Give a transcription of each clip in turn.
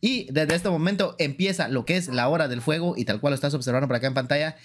Y desde este momento empieza lo que es la hora del fuego y tal cual lo estás observando por acá en pantalla.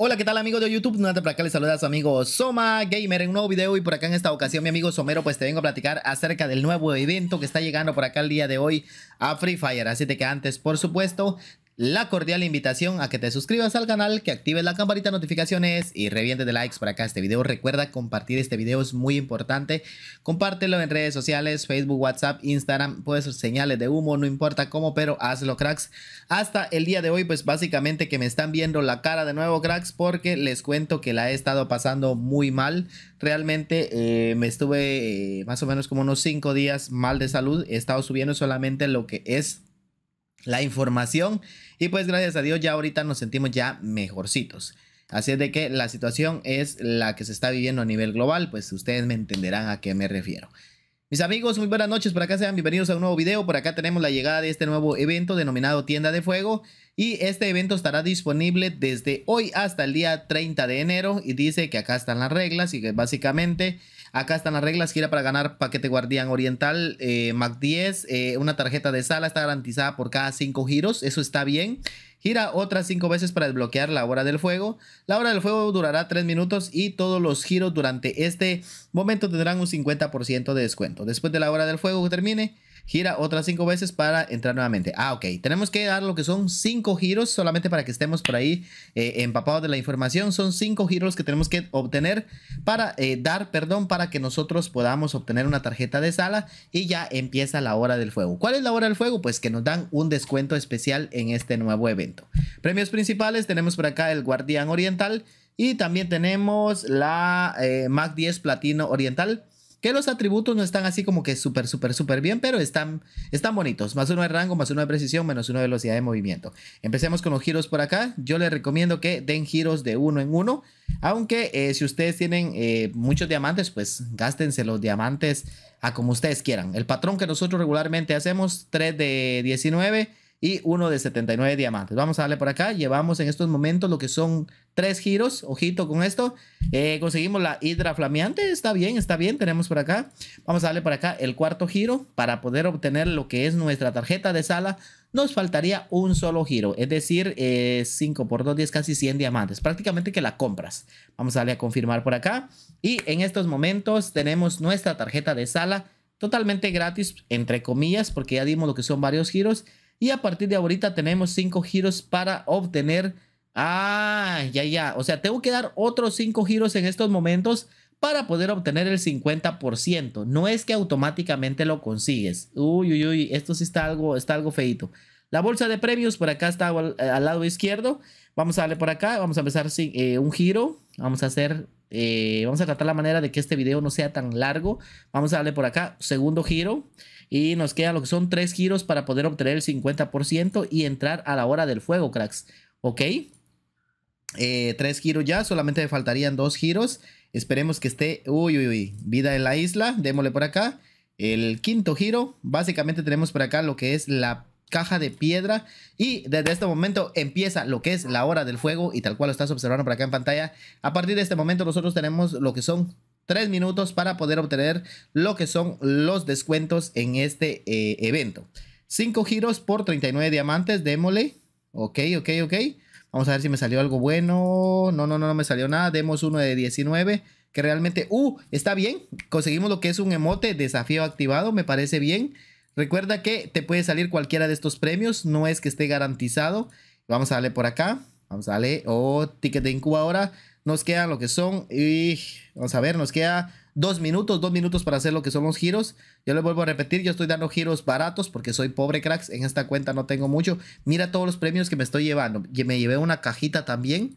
Hola, ¿qué tal amigos de YouTube? Nada, por acá les saluda a su amigo Soma Gamer en un nuevo video y por acá en esta ocasión mi amigo Somero pues te vengo a platicar acerca del nuevo evento que está llegando por acá el día de hoy a Free Fire. Así que antes, por supuesto, la cordial invitación a que te suscribas al canal, que actives la campanita de notificaciones y revientes de likes para acá este video. Recuerda compartir este video, es muy importante. Compártelo en redes sociales, Facebook, WhatsApp, Instagram, puedes señales de humo, no importa cómo, pero hazlo cracks. Hasta el día de hoy, pues básicamente que me están viendo la cara de nuevo cracks porque les cuento que la he estado pasando muy mal. Realmente eh, me estuve eh, más o menos como unos 5 días mal de salud. He estado subiendo solamente lo que es la información y pues gracias a Dios ya ahorita nos sentimos ya mejorcitos. Así es de que la situación es la que se está viviendo a nivel global, pues ustedes me entenderán a qué me refiero. Mis amigos, muy buenas noches, por acá sean bienvenidos a un nuevo video, por acá tenemos la llegada de este nuevo evento denominado Tienda de Fuego y este evento estará disponible desde hoy hasta el día 30 de enero y dice que acá están las reglas y que básicamente Acá están las reglas, gira para ganar paquete guardián oriental, eh, MAC 10, eh, una tarjeta de sala está garantizada por cada 5 giros, eso está bien. Gira otras 5 veces para desbloquear la hora del fuego. La hora del fuego durará 3 minutos y todos los giros durante este momento tendrán un 50% de descuento. Después de la hora del fuego que termine, gira otras cinco veces para entrar nuevamente. Ah, ok. Tenemos que dar lo que son cinco giros, solamente para que estemos por ahí eh, empapados de la información. Son cinco giros que tenemos que obtener para eh, dar, perdón, para que nosotros podamos obtener una tarjeta de sala y ya empieza la hora del fuego. ¿Cuál es la hora del fuego? Pues que nos dan un descuento especial en este nuevo evento. Premios principales, tenemos por acá el Guardián Oriental. Y también tenemos la eh, Mac 10 Platino Oriental. Que los atributos no están así como que súper, súper, súper bien, pero están, están bonitos. Más uno de rango, más uno de precisión, menos uno de velocidad de movimiento. Empecemos con los giros por acá. Yo les recomiendo que den giros de uno en uno. Aunque eh, si ustedes tienen eh, muchos diamantes, pues gástense los diamantes a como ustedes quieran. El patrón que nosotros regularmente hacemos, 3 de 19 y uno de 79 diamantes. Vamos a darle por acá. Llevamos en estos momentos lo que son tres giros. Ojito con esto. Eh, conseguimos la hidra flameante. Está bien, está bien. Tenemos por acá. Vamos a darle por acá el cuarto giro para poder obtener lo que es nuestra tarjeta de sala. Nos faltaría un solo giro, es decir, eh, 5 por 2, 10, casi 100 diamantes. Prácticamente que la compras. Vamos a darle a confirmar por acá. Y en estos momentos tenemos nuestra tarjeta de sala totalmente gratis, entre comillas, porque ya dimos lo que son varios giros. Y a partir de ahorita tenemos 5 giros para obtener... Ah, ya, ya. O sea, tengo que dar otros 5 giros en estos momentos para poder obtener el 50%. No es que automáticamente lo consigues. Uy, uy, uy, esto sí está algo, está algo feito. La bolsa de premios por acá está al, lado izquierdo. Vamos a darle por acá, vamos a empezar sin, eh, un giro. Vamos a hacer, eh, vamos a tratar la manera de que este video no sea tan largo. Vamos a darle por acá, segundo giro. Y nos queda lo que son tres giros para poder obtener el 50% y entrar a la hora del fuego, cracks. ¿Ok? Eh, tres giros ya, solamente me faltarían dos giros. Esperemos que esté... Uy, uy, uy. Vida en la isla, démosle por acá. El quinto giro, básicamente tenemos por acá lo que es la caja de piedra y desde este momento empieza lo que es la hora del fuego y tal cual lo estás observando por acá en pantalla. A partir de este momento nosotros tenemos lo que son Tres minutos para poder obtener lo que son los descuentos en este eh, evento. 5 giros por 39 diamantes, démosle. Ok, ok, ok. Vamos a ver si me salió algo bueno. No, no, no, no me salió nada. Demos uno de 19. Que realmente, uh, está bien. Conseguimos lo que es un emote, desafío activado, me parece bien. Recuerda que te puede salir cualquiera de estos premios, no es que esté garantizado. Vamos a darle por acá. Vamos a darle, oh, ticket de ahora. Nos quedan lo que son. Y vamos a ver, nos queda dos minutos, dos minutos para hacer lo que son los giros. Yo les vuelvo a repetir, yo estoy dando giros baratos porque soy pobre cracks. En esta cuenta no tengo mucho. Mira todos los premios que me estoy llevando. Me llevé una cajita también.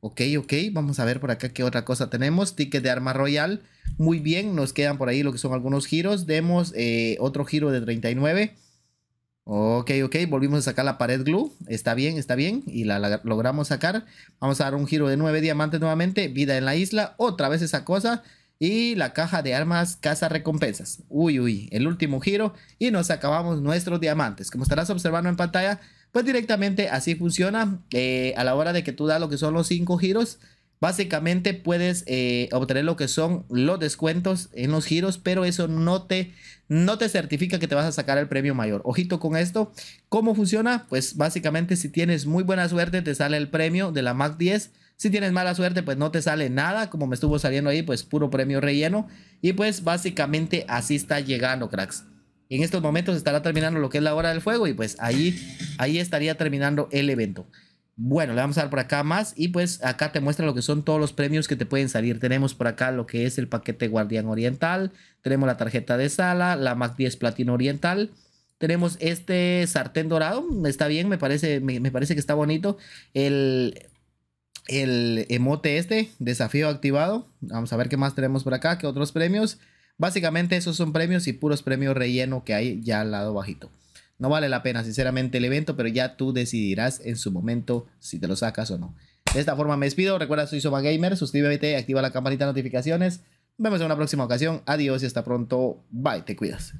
Ok, ok, vamos a ver por acá qué otra cosa tenemos. Ticket de arma royal. Muy bien, nos quedan por ahí lo que son algunos giros. Demos eh, otro giro de 39. Ok, ok, volvimos a sacar la pared glue. Está bien, está bien. Y la, logramos sacar. Vamos a dar un giro de 9 diamantes nuevamente. Vida en la isla. Otra vez esa cosa. Y la caja de armas caza recompensas. Uy, uy, el último giro. Y nos acabamos nuestros diamantes. Como estarás observando en pantalla, pues directamente así funciona. Eh, a la hora de que tú das lo que son los cinco giros, Básicamente puedes eh, obtener lo que son los descuentos en los giros, pero eso no te, no te certifica que te vas a sacar el premio mayor. Ojito con esto. ¿Cómo funciona? Pues básicamente si tienes muy buena suerte te sale el premio de la MAC 10. Si tienes mala suerte pues no te sale nada, como me estuvo saliendo ahí, pues puro premio relleno. Y pues básicamente así está llegando, cracks. En estos momentos estará terminando lo que es la hora del fuego y pues ahí, ahí estaría terminando el evento. Bueno, le vamos a dar por acá más y pues acá te muestra lo que son todos los premios que te pueden salir. Tenemos por acá lo que es el paquete Guardián Oriental, tenemos la tarjeta de sala, la Mac 10 Platino Oriental, tenemos este sartén dorado, está bien, me parece, parece que está bonito. El, el emote este, desafío activado. Vamos a ver qué más tenemos por acá, qué otros premios. Básicamente esos son premios y puros premios relleno que hay ya al lado bajito. No vale la pena, sinceramente, el evento, pero ya tú decidirás en su momento si te lo sacas o no. De esta forma me despido. Recuerda, soy Soma Gamer. Suscríbete, activa la campanita de notificaciones. Nos vemos en una próxima ocasión. Adiós y hasta pronto. Bye, te cuidas.